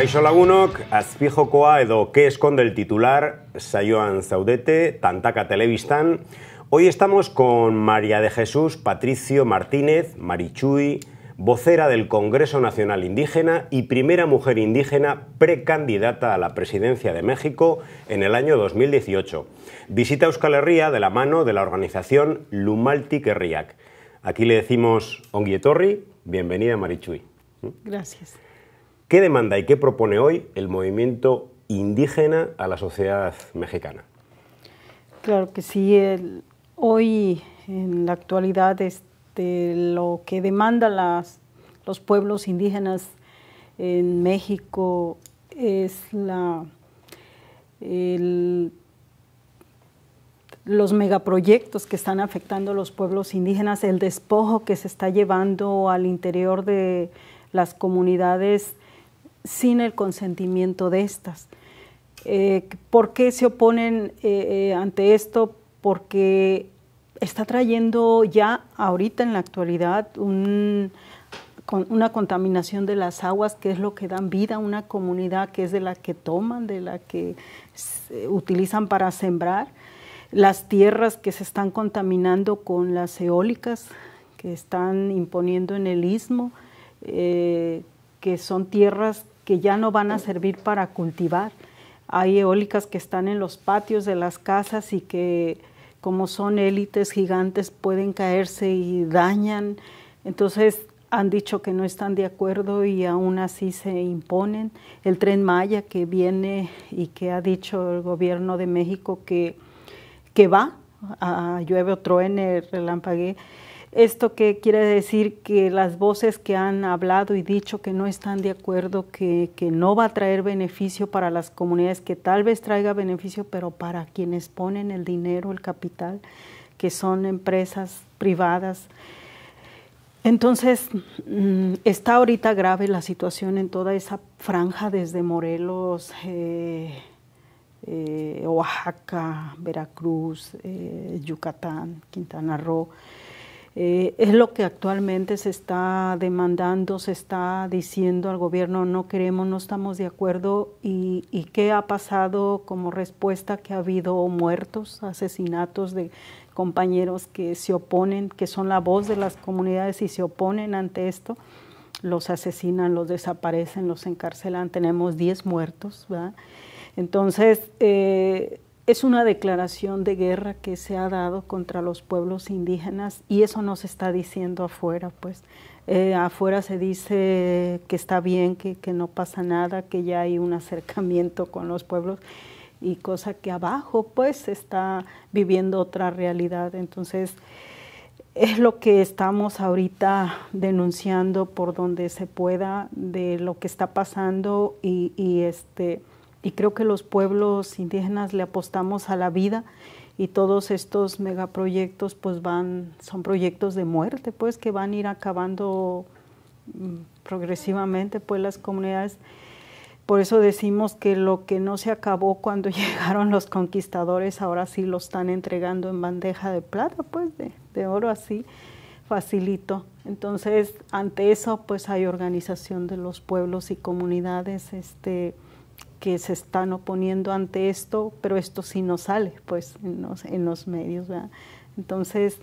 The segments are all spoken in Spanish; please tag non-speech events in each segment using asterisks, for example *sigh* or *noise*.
Kaixo lagunok, azpijokoa edo ¿Qué esconde el titular, saioan zaudete, tantaka Televistán. Hoy estamos con María de Jesús Patricio Martínez, Marichuy, vocera del Congreso Nacional Indígena y primera mujer indígena precandidata a la presidencia de México en el año 2018. Visita Euskal Herria de la mano de la organización Lumalti Kerriak. Aquí le decimos Onguietorri, bienvenida Marichuy. Gracias. ¿Qué demanda y qué propone hoy el movimiento indígena a la sociedad mexicana? Claro que sí. hoy, en la actualidad, este, lo que demandan los pueblos indígenas en México es los megaproyectos que están afectando a los pueblos indígenas, el despojo que se está llevando al interior de las comunidades sin el consentimiento de estas. Eh, ¿Por qué se oponen eh, eh, ante esto? Porque está trayendo ya ahorita en la actualidad una contaminación de las aguas, que es lo que dan vida a una comunidad, que es de la que toman, de la que utilizan para sembrar, las tierras que se están contaminando con las eólicas que están imponiendo en el istmo, que son tierras que ya no van a servir para cultivar. Hay eólicas que están en los patios de las casas y que como son élites gigantes pueden caerse y dañan. Entonces han dicho que no están de acuerdo y aún así se imponen. El tren Maya que viene y que ha dicho el gobierno de México que, que va, a llueve o truene, relampaguee esto que quiere decir que las voces que han hablado y dicho que no están de acuerdo, que, no va a traer beneficio para las comunidades, que tal vez traiga beneficio, pero para quienes ponen el dinero, el capital, que son empresas privadas. Entonces, mm, está ahorita grave la situación en toda esa franja desde Morelos. Eh, eh, Oaxaca, Veracruz, eh, Yucatán, Quintana Roo. Eh, es lo que actualmente se está demandando, se está diciendo al gobierno, no queremos, no estamos de acuerdo. ¿Y, qué ha pasado como respuesta? Que ha habido muertos, asesinatos de compañeros que se oponen, que son la voz de las comunidades y se oponen ante esto. Los asesinan, los desaparecen, los encarcelan. Tenemos 10 muertos, ¿verdad? Entonces, eh, es una declaración de guerra que se ha dado contra los pueblos indígenas y eso no se está diciendo afuera, pues. Eh, afuera se dice que está bien, que, no pasa nada, que ya hay un acercamiento con los pueblos y cosa que abajo pues está viviendo otra realidad. Entonces es lo que estamos ahorita denunciando por donde se pueda de lo que está pasando y este y creo que los pueblos indígenas le apostamos a la vida y todos estos megaproyectos pues van, son proyectos de muerte, pues que van a ir acabando mm, progresivamente pues las comunidades. Por eso decimos que lo que no se acabó *laughs* cuando *laughs* llegaron los conquistadores, ahora sí lo están entregando en bandeja de plata, pues de, de oro así, facilito. Entonces, ante eso, pues hay organización de los pueblos y comunidades, este, que se están oponiendo ante esto, pero esto sí no sale pues en los, medios. Entonces,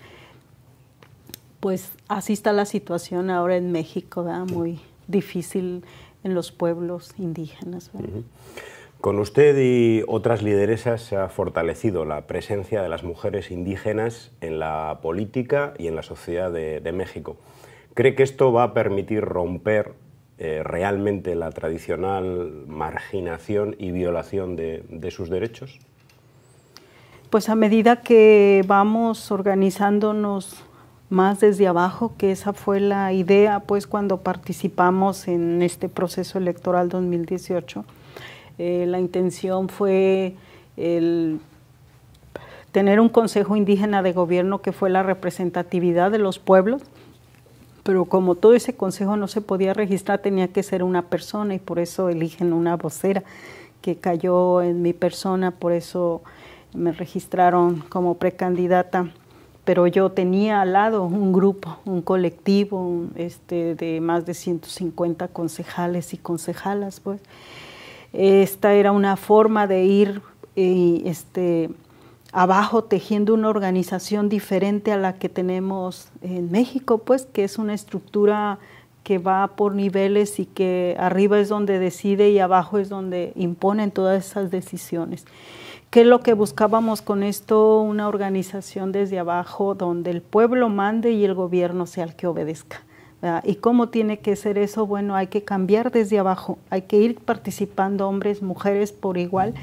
pues así está la situación ahora en México, ¿verdad? muy difícil en los pueblos indígenas. Con usted y otras lideresas se ha fortalecido la presencia de las mujeres indígenas en la política y en la sociedad de, de México. ¿Cree que esto va a permitir romper eh, realmente la tradicional marginación y violación de, sus derechos? Pues a medida que vamos organizándonos más desde abajo, que esa fue la idea, pues cuando participamos en este proceso electoral 2018, eh, la intención fue tener un consejo indígena de gobierno que fue la representatividad de los pueblos, pero como todo ese consejo no se podía registrar, tenía que ser una persona y por eso eligen una vocera que cayó en mi persona, por eso me registraron como precandidata pero yo tenía al lado un grupo, un colectivo este, de más de 150 concejales y concejalas. Pues. Esta era una forma de ir este, abajo tejiendo una organización diferente a la que tenemos en México, pues que es una estructura que va por niveles y que arriba es donde decide y abajo es donde imponen todas esas decisiones. ¿Qué es lo que buscábamos con esto? Una organización desde abajo donde el pueblo mande y el gobierno sea el que obedezca. ¿Y cómo tiene que ser eso? Bueno, hay que cambiar desde abajo, hay que ir participando hombres, mujeres por igual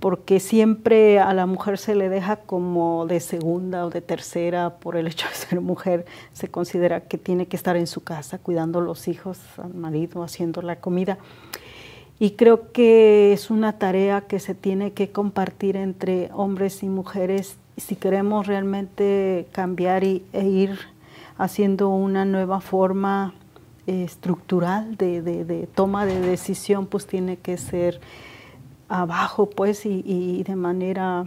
porque siempre a la mujer se le deja como de segunda o de tercera por el hecho de ser mujer. Se considera que tiene que estar en su casa cuidando a los hijos, al marido, haciendo la comida. Y creo que es una tarea que se tiene que compartir entre hombres y mujeres si queremos realmente cambiar y, e ir haciendo una nueva forma eh, estructural de, de, toma de decisión, pues tiene que ser abajo, pues, y, de manera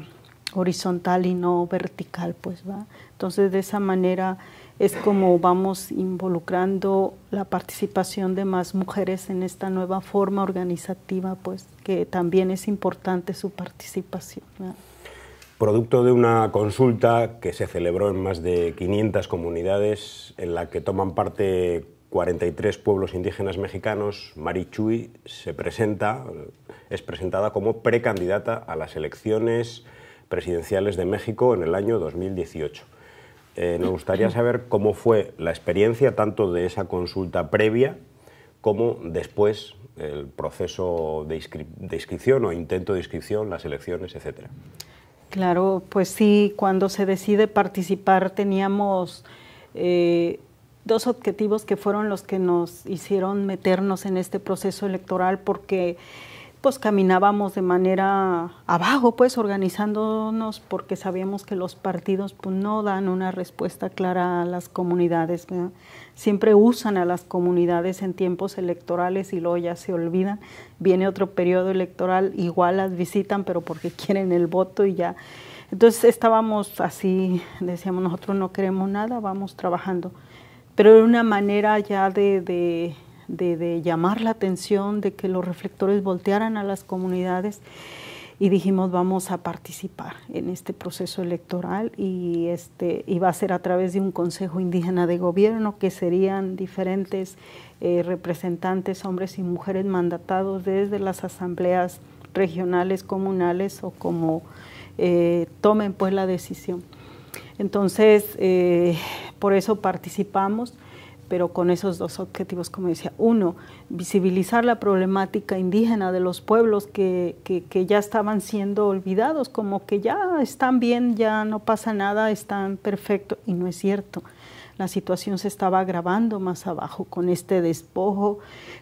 horizontal y no vertical, pues, ¿va? Entonces, de esa manera es como vamos involucrando la participación de más mujeres en esta nueva forma organizativa, pues, que también es importante su participación. producto de una consulta que se celebró en más de 500 comunidades en la que toman parte 43 pueblos indígenas mexicanos, Marichuy se presenta, es presentada como precandidata a las elecciones presidenciales de México en el año 2018. Eh, nos gustaría *laughs* saber cómo fue la experiencia tanto de esa consulta previa como después el proceso de, inscripción o intento de inscripción, las elecciones, etcétera. Claro, pues sí, cuando se decide participar teníamos eh, dos objetivos que fueron los que nos hicieron meternos en este proceso electoral porque pues caminábamos de manera abajo, pues organizándonos porque sabíamos que los partidos pues, no dan una respuesta clara a las comunidades. Siempre usan a las comunidades en tiempos electorales y luego ya se olvidan. Viene otro periodo electoral, igual las visitan, pero porque *laughs* quieren el voto y ya. Entonces estábamos así, decíamos, nosotros no queremos nada, vamos trabajando pero era una manera ya de, llamar la atención, de que los reflectores voltearan a las comunidades y dijimos vamos a participar en este proceso electoral y este va a ser a través de un consejo indígena de gobierno que serían diferentes eh, representantes hombres y mujeres mandatados desde las asambleas regionales comunales o como eh, tomen pues la decisión entonces eh, por eso participamos, pero con esos dos objetivos, como decía, uno, visibilizar la problemática indígena de los pueblos que, ya estaban siendo olvidados, como que ya están bien, ya no pasa nada, están perfectos, y no es cierto la situación se estaba agravando más abajo con este despojo,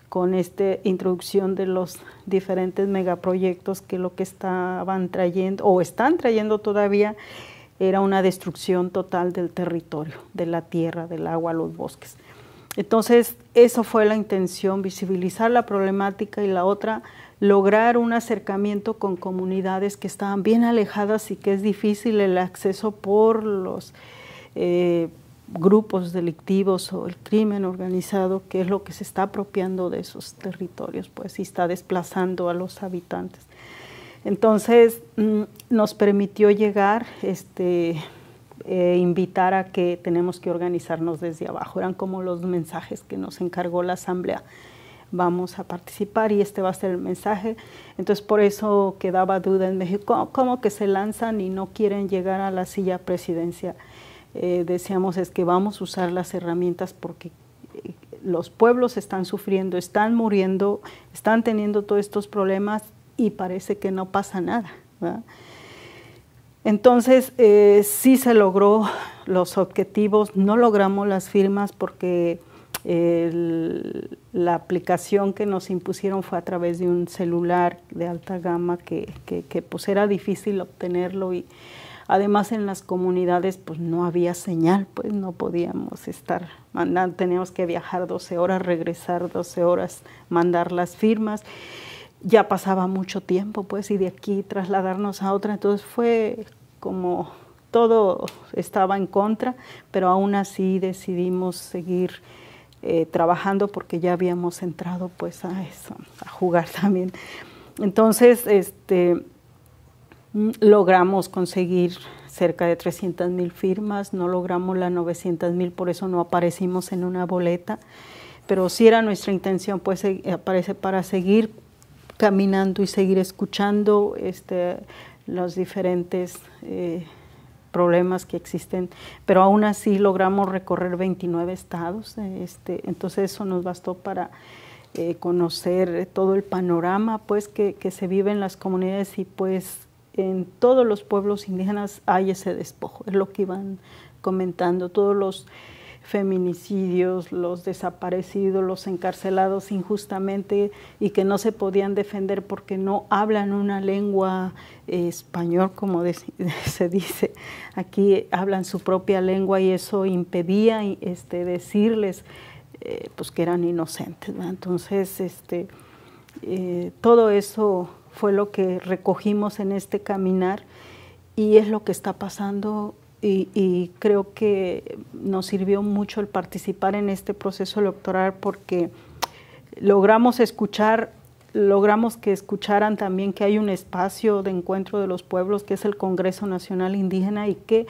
con esta introducción de los diferentes megaproyectos que lo que estaban trayendo o están trayendo todavía era una destrucción total del territorio, de la tierra, del agua, los bosques. Entonces, eso fue la intención, visibilizar la problemática y la otra, lograr un acercamiento con comunidades que estaban bien alejadas y que es difícil el acceso por los eh, grupos delictivos o el crimen organizado, que es lo que se está apropiando de esos territorios, pues, y está desplazando a los habitantes. Entonces mm, nos permitió llegar, este, e invitar a que tenemos que organizarnos desde abajo. Eran como los mensajes que nos encargó la asamblea. Vamos a participar y este va a ser el mensaje. Entonces por eso quedaba duda en México, ¿cómo, que se lanzan y no quieren llegar a la silla presidencia? Eh, decíamos, es que vamos a usar las herramientas porque eh, los pueblos están sufriendo, están muriendo, están teniendo todos estos problemas y parece que no pasa nada. Entonces, eh, sí se logró los objetivos, no logramos las firmas porque eh, la aplicación que nos impusieron fue a través de un celular de alta gama que, pues era difícil obtenerlo y además en las comunidades pues no había señal, pues no podíamos estar mandando, teníamos que viajar 12 horas, regresar 12 horas, mandar las firmas ya pasaba mucho tiempo, pues, y de aquí trasladarnos a otra, entonces fue como todo estaba en contra, pero aún así decidimos seguir eh, trabajando porque ya habíamos entrado, pues, a eso, a jugar *laughs* también. Entonces, este, mm, logramos conseguir cerca de 300 mil firmas, no logramos las 900 mil, por eso no aparecimos en una boleta, pero sí era nuestra intención, pues, aparece para seguir caminando y seguir escuchando este, los diferentes eh, problemas que existen, pero aún así logramos recorrer 29 estados, eh, este, entonces eso nos bastó para eh, conocer todo el panorama pues, que, que, se vive en las comunidades y pues en todos los pueblos indígenas hay ese despojo, es lo que iban comentando, todos los feminicidios, los desaparecidos, los encarcelados injustamente y que no se podían defender porque no hablan una lengua eh, español, como *laughs* se dice. Aquí hablan su propia lengua y eso impedía este, decirles eh, pues que eran inocentes. Entonces, este, eh, todo eso fue lo que recogimos en este caminar y es lo que está pasando y, creo que nos sirvió mucho el participar en este proceso electoral porque logramos escuchar, logramos que escucharan también que hay un espacio de encuentro de los pueblos que es el Congreso Nacional Indígena y que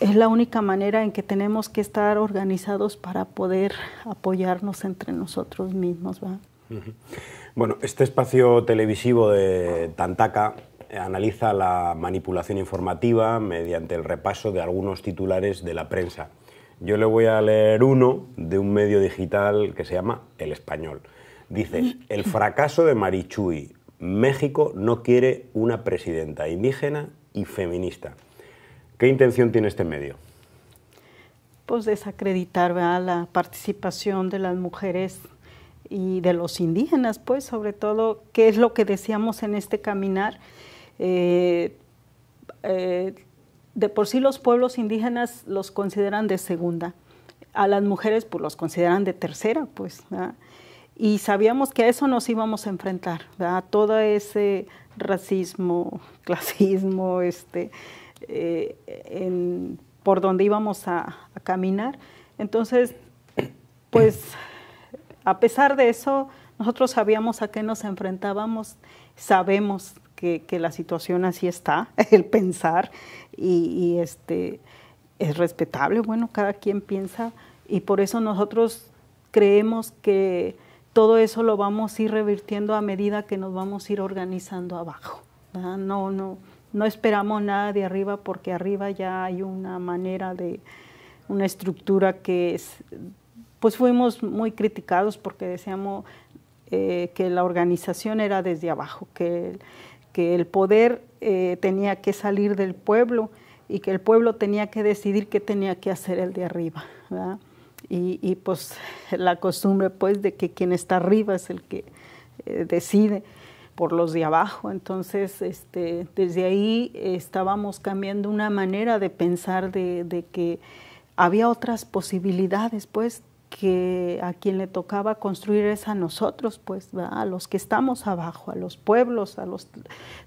es la única manera en que tenemos que estar organizados para poder apoyarnos entre nosotros mismos. Bueno, este espacio televisivo de Tantaca analiza la manipulación informativa mediante el repaso de algunos titulares de la prensa. Yo le voy a leer uno de un medio digital que se llama El Español. Dice, el fracaso de Marichuy. México no quiere una presidenta indígena y feminista. ¿Qué intención tiene este medio? Pues desacreditar la participación de las mujeres y de los indígenas, pues sobre todo, qué es lo que decíamos en este caminar, eh, eh, de por sí los pueblos indígenas los consideran de segunda, a las mujeres pues los consideran de tercera, pues, y sabíamos que a eso nos íbamos a enfrentar, a todo ese racismo, *laughs* clasismo, este, eh, por donde íbamos a, a, caminar. Entonces, *clears throat* pues, a pesar de eso, nosotros sabíamos a qué nos enfrentábamos, sabemos que, la situación así está, *laughs* el pensar, y, este, es respetable, bueno, cada quien piensa, y por eso nosotros creemos que todo eso lo vamos a ir revirtiendo a medida que nos vamos a ir organizando abajo. No, no, no esperamos nada de arriba porque arriba ya hay una manera de, una estructura que es, pues fuimos muy criticados porque decíamos eh, que la organización era desde abajo, que que el poder eh, tenía que salir del pueblo y que el pueblo tenía que decidir qué tenía que hacer el de arriba. Y, pues la costumbre pues de que quien está arriba es el que eh, decide por los de abajo. Entonces, este, desde ahí eh, estábamos cambiando una manera de pensar de, de que había otras posibilidades, pues que a quien le tocaba construir es a nosotros, pues, ¿verdad? a los que estamos abajo, a los pueblos, a los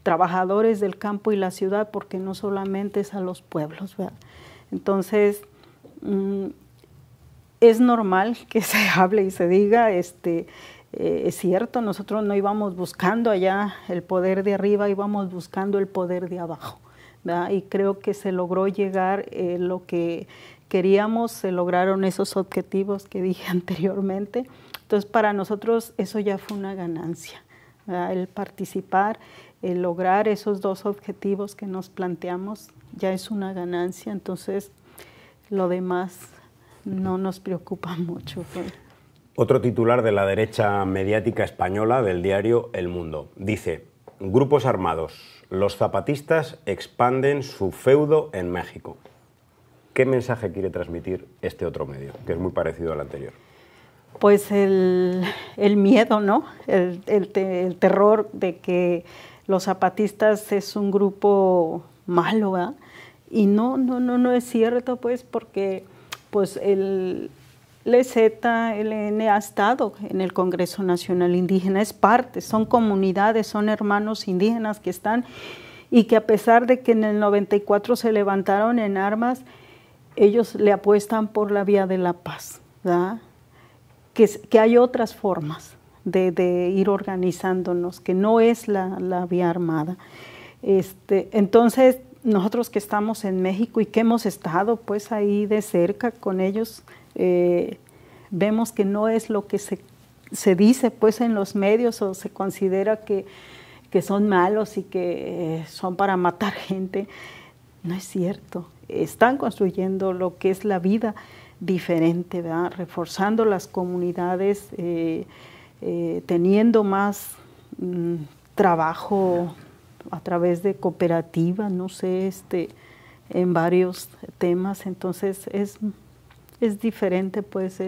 trabajadores del campo y la ciudad, porque no solamente es a los pueblos. ¿verdad? Entonces, mm, es normal que se *laughs* hable y se diga, este, eh, es cierto, nosotros no íbamos buscando allá el poder de arriba, íbamos buscando el poder de abajo. ¿verdad? Y creo que se logró llegar eh, lo que queríamos, se lograron esos objetivos que dije *laughs* anteriormente. Entonces, para nosotros eso ya fue una ganancia, el participar, el lograr esos dos objetivos que nos planteamos ya es una ganancia, entonces lo demás no nos preocupa *laughs* mucho. Otro titular de la derecha mediática española del diario El Mundo dice, grupos armados, los zapatistas expanden su feudo en México. ¿Qué mensaje quiere transmitir este otro medio, que es muy parecido al anterior? Pues el, miedo, ¿no? El, terror de que los zapatistas es un grupo malo, Y no, no, no, no es cierto, pues, porque pues el, LZLN ha estado en el Congreso Nacional Indígena, es parte, son comunidades, son hermanos indígenas que están y que a pesar de que en el 94 se levantaron en armas, ellos le apuestan por la vía de la paz, Que, hay otras formas de, ir organizándonos, que no es la, vía armada. Este, entonces, nosotros que estamos en México y que hemos estado pues ahí de cerca con ellos, eh, vemos que no es lo que se, dice pues en los medios o se considera que, son malos y que eh, son para matar gente. No es cierto están construyendo lo que es la vida diferente, ¿verdad? reforzando las comunidades, eh, eh, teniendo más mm, trabajo a través de cooperativas, no sé, este, en varios temas. Entonces es, es diferente pues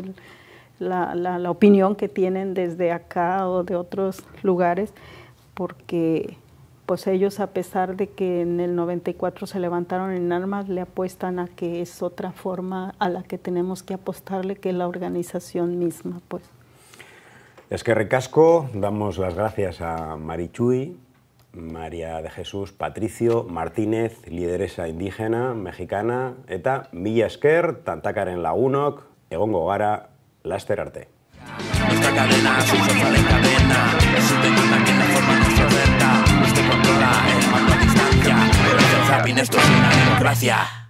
la opinión que tienen desde acá o de otros lugares, porque pues ellos a pesar de que en el 94 se levantaron en armas, le apuestan a que es otra forma a la que tenemos que apostarle que la organización misma, pues. Es que recasco, damos las gracias a Marichui, María de Jesús, Patricio, Martínez, lideresa indígena, mexicana, eta, Milla Esquer, la UNOC, la Unoc, Laster Arte. Nuestra cadena, happiness, esto es una democracia.